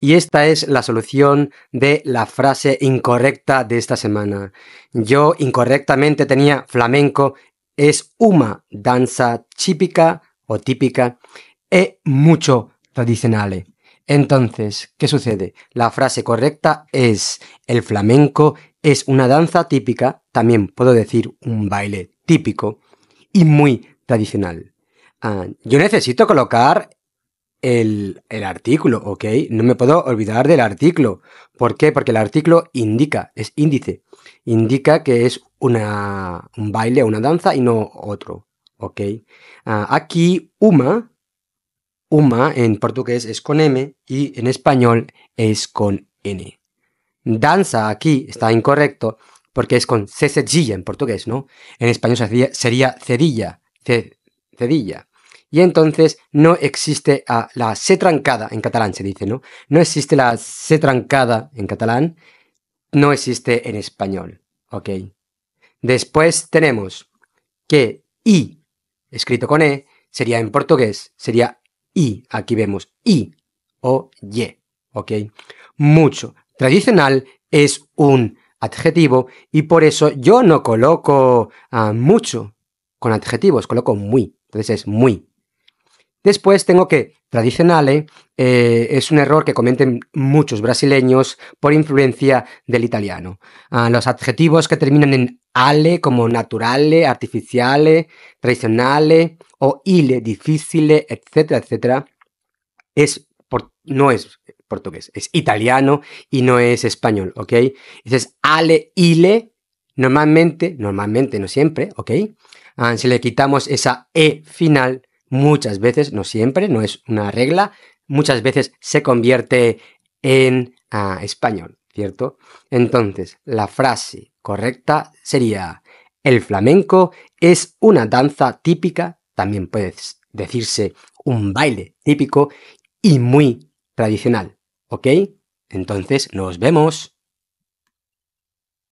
Y esta es la solución de la frase incorrecta de esta semana. Yo incorrectamente tenía flamenco es una danza típica o típica e mucho tradicional. Entonces, ¿qué sucede? La frase correcta es el flamenco es una danza típica, también puedo decir un baile típico y muy tradicional. Ah, yo necesito colocar el, artículo, ¿ok? No me puedo olvidar del artículo. ¿Por qué? Porque el artículo indica, es índice, indica que es una, un baile, una danza y no otro, ¿ok? Ah, aquí, uma, uma en portugués es con M y en español es con N. Danza aquí está incorrecto porque es con C en portugués, ¿no? En español sería, sería cedilla, cedilla y entonces no existe la se trancada, en catalán se dice, ¿no? No existe la se trancada en catalán, no existe en español, ¿ok? Después tenemos que I, escrito con E, sería en portugués, sería I, aquí vemos I o Y, ¿ok? Mucho. Tradicional es un adjetivo y por eso yo no coloco ah, mucho con adjetivos, coloco muy. Entonces es muy, Después tengo que tradicionales eh, es un error que cometen muchos brasileños por influencia del italiano. Ah, los adjetivos que terminan en ale como naturale, artificiale, tradicionale o ile, difícil, etcétera, etcétera, es no es portugués, es italiano y no es español, ¿ok? Dices ale, ile, normalmente, normalmente, no siempre, ¿ok? Ah, si le quitamos esa e final, muchas veces, no siempre, no es una regla, muchas veces se convierte en ah, español, ¿cierto? Entonces, la frase correcta sería, el flamenco es una danza típica, también puede decirse un baile típico y muy tradicional, ¿ok? Entonces, nos vemos.